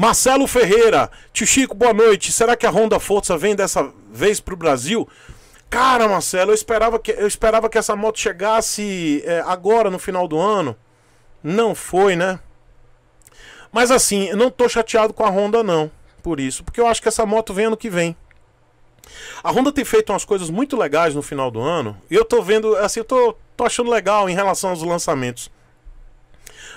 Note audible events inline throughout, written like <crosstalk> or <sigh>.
Marcelo Ferreira, tio Chico, boa noite. Será que a Honda Forza vem dessa vez para o Brasil? Cara, Marcelo, eu esperava que, eu esperava que essa moto chegasse é, agora no final do ano. Não foi, né? Mas assim, eu não tô chateado com a Honda, não. Por isso, porque eu acho que essa moto vem ano que vem. A Honda tem feito umas coisas muito legais no final do ano. E eu tô vendo, assim, eu tô, tô achando legal em relação aos lançamentos.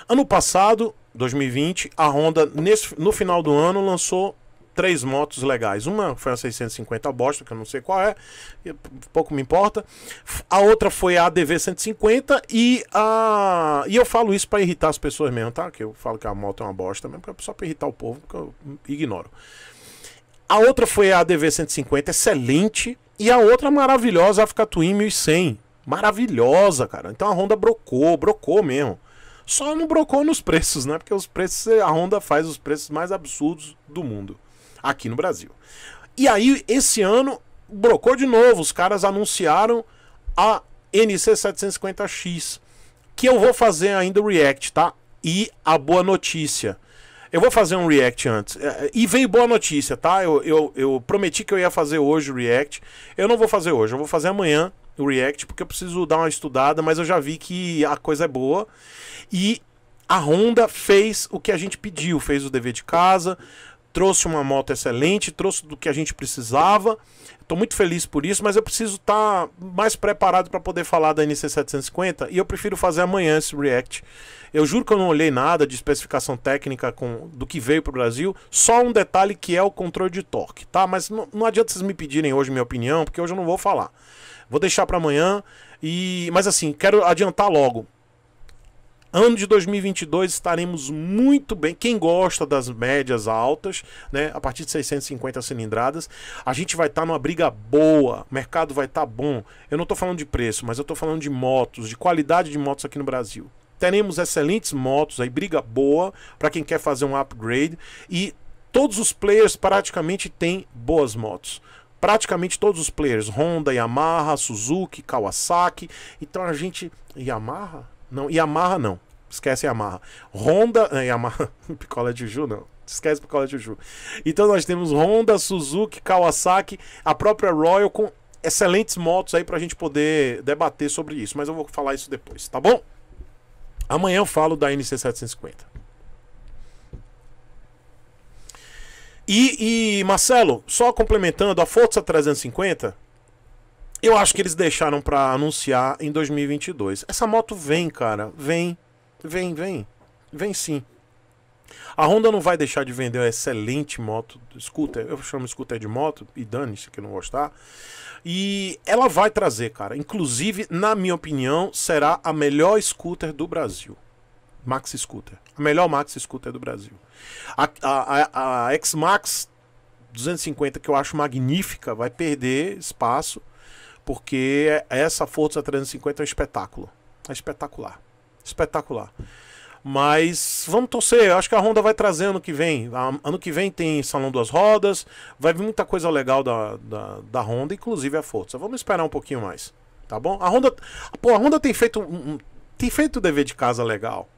Ano passado, 2020, a Honda, nesse, no final do ano, lançou três motos legais. Uma foi a 650 Bosta, que eu não sei qual é, pouco me importa. A outra foi a ADV 150 e a e eu falo isso para irritar as pessoas mesmo, tá? Que eu falo que a moto é uma bosta mesmo, é só para irritar o povo, que eu ignoro. A outra foi a ADV 150, excelente, e a outra maravilhosa, a Fica Twin 1100. Maravilhosa, cara. Então a Honda brocou, brocou mesmo. Só não brocou nos preços, né? Porque os preços, a Honda faz os preços mais absurdos do mundo aqui no Brasil. E aí, esse ano, brocou de novo. Os caras anunciaram a NC750X, que eu vou fazer ainda o react, tá? E a boa notícia eu vou fazer um react antes. É, é, e veio boa notícia, tá? Eu, eu, eu prometi que eu ia fazer hoje o react. Eu não vou fazer hoje, eu vou fazer amanhã o react, porque eu preciso dar uma estudada, mas eu já vi que a coisa é boa. E a Honda fez o que a gente pediu, fez o dever de casa, trouxe uma moto excelente, trouxe do que a gente precisava, Estou muito feliz por isso, mas eu preciso estar tá mais preparado para poder falar da NC750 e eu prefiro fazer amanhã esse react. Eu juro que eu não olhei nada de especificação técnica com, do que veio para o Brasil, só um detalhe que é o controle de torque, tá? Mas não, não adianta vocês me pedirem hoje minha opinião, porque hoje eu não vou falar. Vou deixar para amanhã e mas assim, quero adiantar logo. Ano de 2022 estaremos muito bem. Quem gosta das médias altas, né, a partir de 650 cilindradas, a gente vai estar tá numa briga boa. O mercado vai estar tá bom. Eu não estou falando de preço, mas eu estou falando de motos, de qualidade de motos aqui no Brasil. Teremos excelentes motos aí, briga boa para quem quer fazer um upgrade e todos os players praticamente têm boas motos praticamente todos os players, Honda, Yamaha, Suzuki, Kawasaki. Então a gente Yamaha? Não, Yamaha não. Esquece Yamaha. Honda. <laughs> Eh, Yamaha. Picola de Juju, não. Esquece Picola de Juju. Então nós temos Honda, Suzuki, Kawasaki, a própria Royal com excelentes motos aí pra gente poder debater sobre isso. Mas eu vou falar isso depois, tá bom? Amanhã eu falo da NC750. E, e, Marcelo, só complementando, a Forza 350, eu acho que eles deixaram para anunciar em 2022. Essa moto vem, cara, vem. Vem, vem. Vem sim. A Honda não vai deixar de vender uma excelente moto, scooter, eu chamo scooter de moto, e dane-se que não gostar. E ela vai trazer, cara. Inclusive, na minha opinião, será a melhor scooter do Brasil. Max Scooter. A melhor Max Scooter do Brasil. A, a, a X-Max 250, que eu acho magnífica, vai perder espaço, porque essa Forza 350 é um espetáculo. É espetacular espetacular. Mas vamos torcer, acho que a Honda vai trazer ano que vem. Ano que vem tem Salão Duas Rodas, vai vir muita coisa legal da, da, da Honda, inclusive a Forza. Vamos esperar um pouquinho mais, tá bom? A Honda, pô, a Honda tem feito tem feito o dever de casa legal.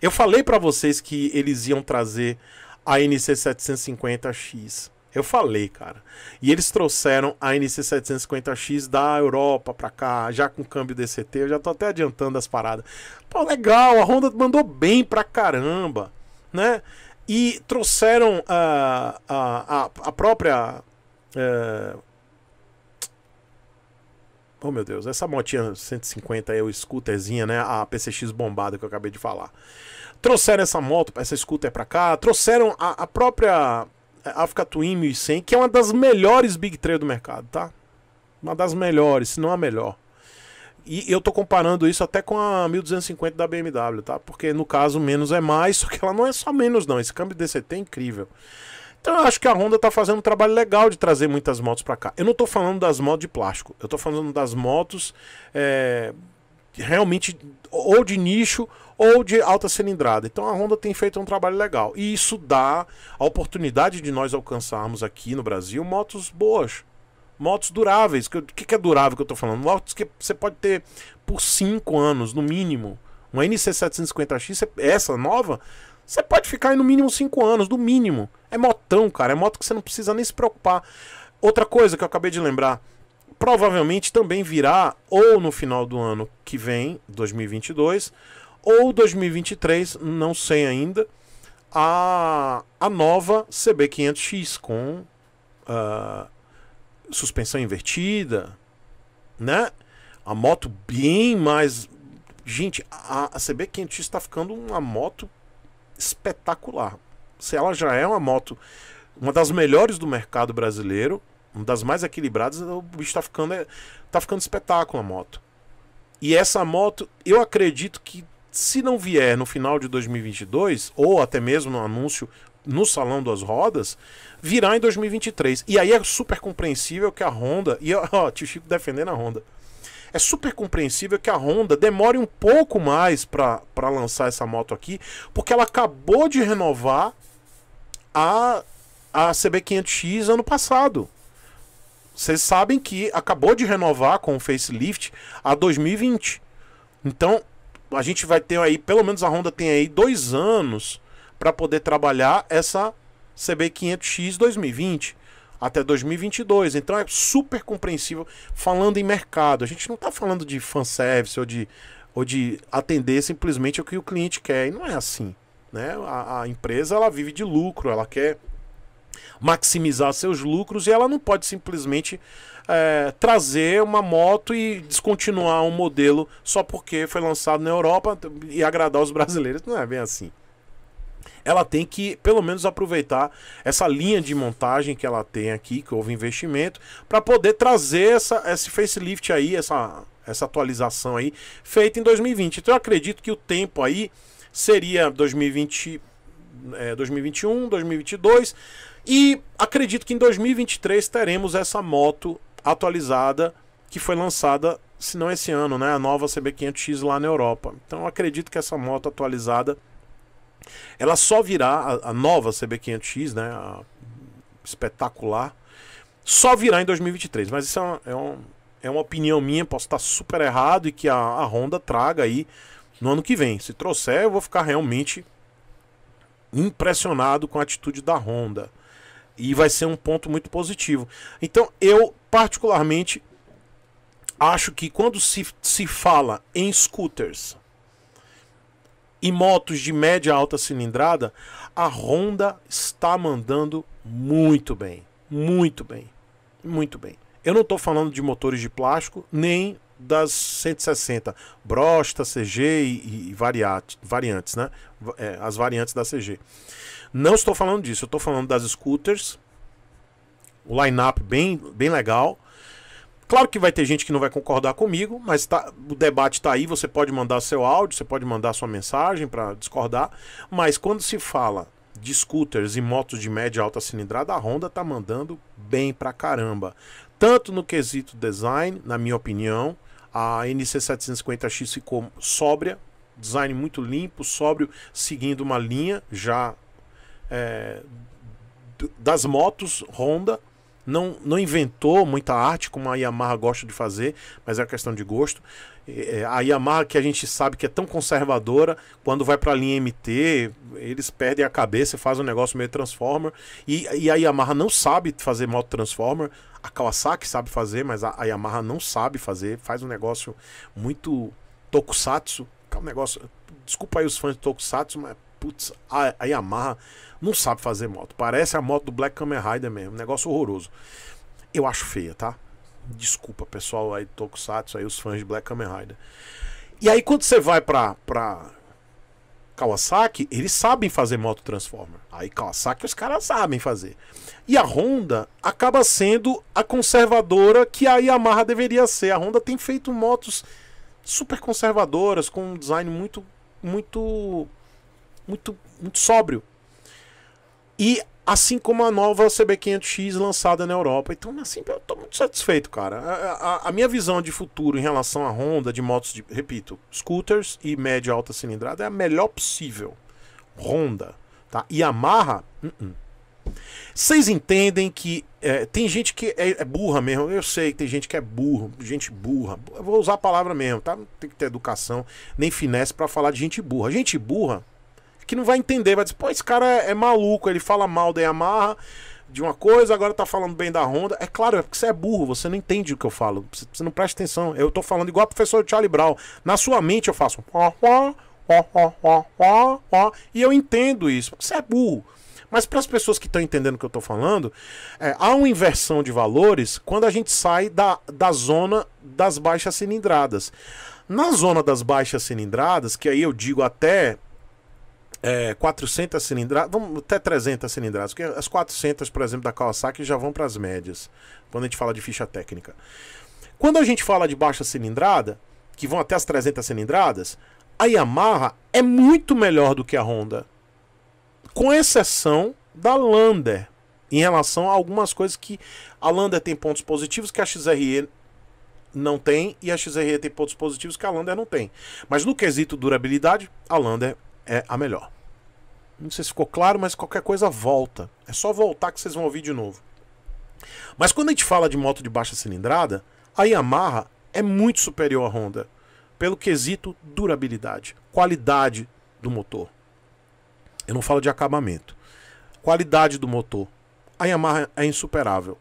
Eu falei para vocês que eles iam trazer a NC750X. Eu falei, cara. E eles trouxeram a NC750X da Europa pra cá, já com câmbio DCT. Eu já tô até adiantando as paradas. Pô, legal, a Honda mandou bem pra caramba, né? E trouxeram uh, a, a, a própria. Uh... Oh, meu Deus, essa motinha 150 é o scooterzinha, né? A PCX bombada que eu acabei de falar. Trouxeram essa moto, essa scooter pra cá. Trouxeram a, a própria Africa é, Twin 1100, que é uma das melhores Big Trade do mercado, tá? Uma das melhores, se não a melhor. E eu tô comparando isso até com a 1250 da BMW, tá? Porque no caso menos é mais, <laughs> só que ela não é só menos não, esse câmbio DCT é incrível. Então eu acho que a Honda tá fazendo um trabalho legal de trazer muitas motos para cá. Eu não tô falando das motos de plástico, eu tô falando das motos é, realmente ou de nicho ou de alta cilindrada. Então a Honda tem feito um trabalho legal. E isso dá a oportunidade de nós alcançarmos aqui no Brasil motos boas. Motos duráveis. O que, que é durável que eu estou falando? Motos que você pode ter por 5 anos, no mínimo. Uma NC750X, essa nova, você pode ficar aí no mínimo 5 anos, do mínimo. É motão, cara. É moto que você não precisa nem se preocupar. Outra coisa que eu acabei de lembrar. Provavelmente também virá ou no final do ano que vem, 2022, ou 2023, não sei ainda, a, a nova CB500X com uh, suspensão invertida, né? A moto bem mais. Gente, a, a CB500X está ficando uma moto espetacular. Se ela já é uma moto, uma das melhores do mercado brasileiro, uma das mais equilibradas, o bicho está ficando, é, tá ficando espetáculo a moto. E essa moto, eu acredito que se não vier no final de 2022, ou até mesmo no anúncio no Salão das Rodas, virá em 2023. E aí é super compreensível que a Honda, e ó, tio Chico defendendo a Honda, é super compreensível que a Honda demore um pouco mais para lançar essa moto aqui, porque ela acabou de renovar a, a CB500X ano passado. Vocês sabem que acabou de renovar com o facelift a 2020. Então, a gente vai ter aí, pelo menos a Honda tem aí dois anos para poder trabalhar essa CB500X 2020 até 2022. Então é super compreensível falando em mercado. A gente não está falando de fanservice ou de, ou de atender simplesmente o que o cliente quer. E não é assim. Né? A, a empresa ela vive de lucro, ela quer maximizar seus lucros e ela não pode simplesmente é, trazer uma moto e descontinuar um modelo só porque foi lançado na Europa e agradar os brasileiros. Não é bem assim. Ela tem que, pelo menos, aproveitar essa linha de montagem que ela tem aqui, que houve investimento, para poder trazer essa, esse facelift aí, essa, essa atualização aí, feita em 2020. Então, eu acredito que o tempo aí seria 2020 é, 2021, 2022 e acredito que em 2023 teremos essa moto atualizada que foi lançada, se não esse ano, né, a nova CB500X lá na Europa. Então acredito que essa moto atualizada ela só virá a, a nova CB500X, né, a, espetacular, só virá em 2023, mas isso é, uma, é, um, é uma opinião minha, posso estar super errado e que a, a Honda traga aí no ano que vem. Se trouxer, eu vou ficar realmente impressionado com a atitude da Honda. E vai ser um ponto muito positivo. Então, eu particularmente acho que quando se, se fala em scooters e motos de média alta cilindrada, a Honda está mandando muito bem. Muito bem. Muito bem. Eu não estou falando de motores de plástico, nem das 160, brosta, CG e, e variate, variantes, né? É, as variantes da CG. Não estou falando disso, eu estou falando das scooters. O line-up bem, bem legal. Claro que vai ter gente que não vai concordar comigo, mas tá, o debate está aí. Você pode mandar seu áudio, você pode mandar sua mensagem para discordar. Mas quando se fala de scooters e motos de média e alta cilindrada, a Honda tá mandando bem pra caramba. Tanto no quesito design, na minha opinião, a NC750X ficou sóbria, design muito limpo, sóbrio, seguindo uma linha já é, das motos Honda não, não inventou muita arte, como a Yamaha gosta de fazer, mas é uma questão de gosto. É, é, a Yamaha, que a gente sabe que é tão conservadora, quando vai para a linha MT, eles perdem a cabeça e fazem um negócio meio Transformer. E, e a Yamaha não sabe fazer moto Transformer. A Kawasaki sabe fazer, mas a, a Yamaha não sabe fazer. Faz um negócio muito tokusatsu. É um negócio. Desculpa aí os fãs de tokusatsu, mas putz, a, a Yamaha não sabe fazer moto. Parece a moto do Black Kamen Rider mesmo. Um negócio horroroso. Eu acho feia, tá? Desculpa, pessoal aí do Tokusatsu, aí os fãs de Black Kamen Rider. E aí quando você vai pra, pra Kawasaki, eles sabem fazer moto Transformer. Aí Kawasaki os caras sabem fazer. E a Honda acaba sendo a conservadora que a Yamaha deveria ser. A Honda tem feito motos super conservadoras, com um design muito muito muito, muito sóbrio. E assim como a nova CB500X lançada na Europa. Então, assim, eu estou muito satisfeito, cara. A, a, a, minha visão de futuro em relação à Honda de motos, de, repito, scooters e média alta cilindrada é a melhor possível. Honda, tá? Yamaha, uh vocês entendem que é, tem gente que é, é, burra mesmo. Eu sei que tem gente que é burro, gente burra. Eu vou usar a palavra mesmo, tá? Tem que ter educação, nem finesse para falar de gente burra. Gente burra que não vai entender, vai dizer, pô, esse cara é, é maluco, ele fala mal da Yamaha de uma coisa, agora tá falando bem da Honda. É claro, é porque você é burro, você não entende o que eu falo. Você não presta atenção. Eu tô falando igual o professor Charlie Brown. Na sua mente eu faço ó, ó, ó, ó, ó, ó, e eu entendo isso. Você é burro. Mas para as pessoas que estão entendendo o que eu estou falando, é, há uma inversão de valores quando a gente sai da, da zona das baixas cilindradas. Na zona das baixas cilindradas, que aí eu digo até é, 400 cilindradas, vamos até 300 cilindradas, porque as 400, por exemplo, da Kawasaki já vão para as médias, quando a gente fala de ficha técnica. Quando a gente fala de baixa cilindrada, que vão até as 300 cilindradas, a Yamaha é muito melhor do que a Honda, com exceção da Lander, em relação a algumas coisas que a Lander tem pontos positivos que a XRE não tem e a XRE tem pontos positivos que a Lander não tem. Mas no quesito durabilidade, a Lander é a melhor. Não sei se ficou claro, mas qualquer coisa volta. É só voltar que vocês vão ouvir de novo. Mas quando a gente fala de moto de baixa cilindrada, a Yamaha é muito superior à Honda, pelo quesito durabilidade, qualidade do motor. Eu não falo de acabamento. Qualidade do motor. A Yamaha é insuperável.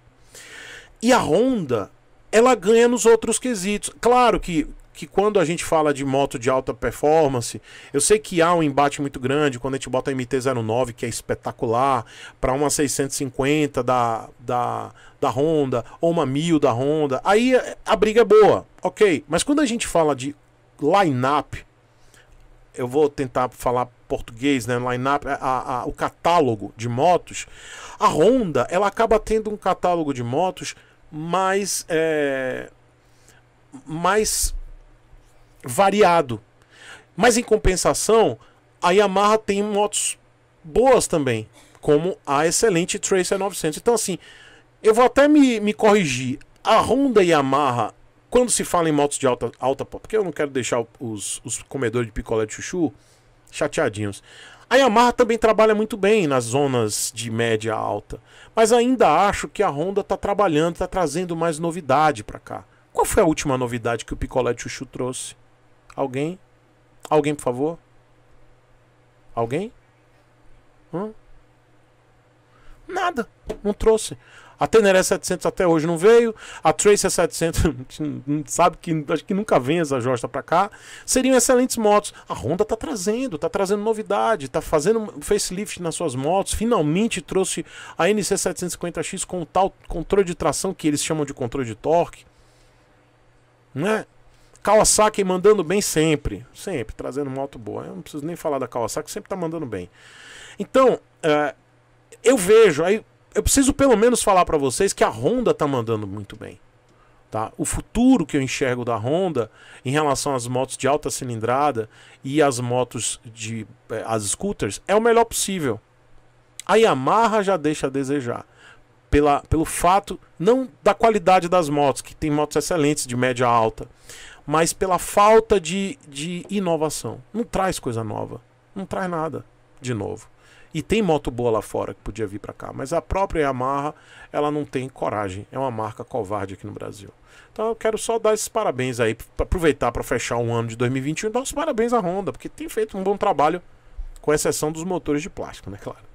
E a Honda, ela ganha nos outros quesitos. Claro que que quando a gente fala de moto de alta performance, eu sei que há um embate muito grande quando a gente bota a MT-09, que é espetacular, para uma 650 da, da, da Honda, ou uma 1000 da Honda, aí a briga é boa, ok. Mas quando a gente fala de line-up, eu vou tentar falar português, né? Line-up, o catálogo de motos, a Honda, ela acaba tendo um catálogo de motos mais... É, mais variado. Mas em compensação, a Yamaha tem motos boas também, como a excelente Tracer 900. Então, assim, eu vou até me, me corrigir. A Honda e a Yamaha, quando se fala em motos de alta, alta porque eu não quero deixar os, os comedores de picolé de chuchu chateadinhos. A Yamaha também trabalha muito bem nas zonas de média alta, mas ainda acho que a Honda está trabalhando, está trazendo mais novidade para cá. Qual foi a última novidade que o picolé de chuchu trouxe? Alguém? Alguém, por favor? Alguém? Nada. Não trouxe. A Teneré 700 até hoje não veio. A Tracer 700, <laughs> sabe que acho que nunca vem essa Josta para cá. Seriam excelentes motos. A Honda tá trazendo, tá trazendo novidade, tá fazendo facelift nas suas motos. Finalmente trouxe a NC750X com tal controle de tração que eles chamam de controle de torque, né? Kawasaki mandando bem sempre, sempre, trazendo moto boa. Eu não preciso nem falar da Kawasaki, sempre tá mandando bem. Então, uh, eu vejo, aí eu preciso pelo menos falar para vocês que a Honda tá mandando muito bem. Tá? O futuro que eu enxergo da Honda em relação às motos de alta cilindrada e as motos de as é, scooters é o melhor possível. A Yamaha já deixa a desejar pela, pelo fato não da qualidade das motos, que tem motos excelentes de média alta, mas pela falta de, de inovação. Não traz coisa nova, não traz nada de novo. E tem moto boa lá fora que podia vir para cá, mas a própria Yamaha, ela não tem coragem. É uma marca covarde aqui no Brasil. Então eu quero só dar esses parabéns aí, pra aproveitar para fechar um ano de 2021, dar os parabéns à Honda, porque tem feito um bom trabalho, com exceção dos motores de plástico, né, claro.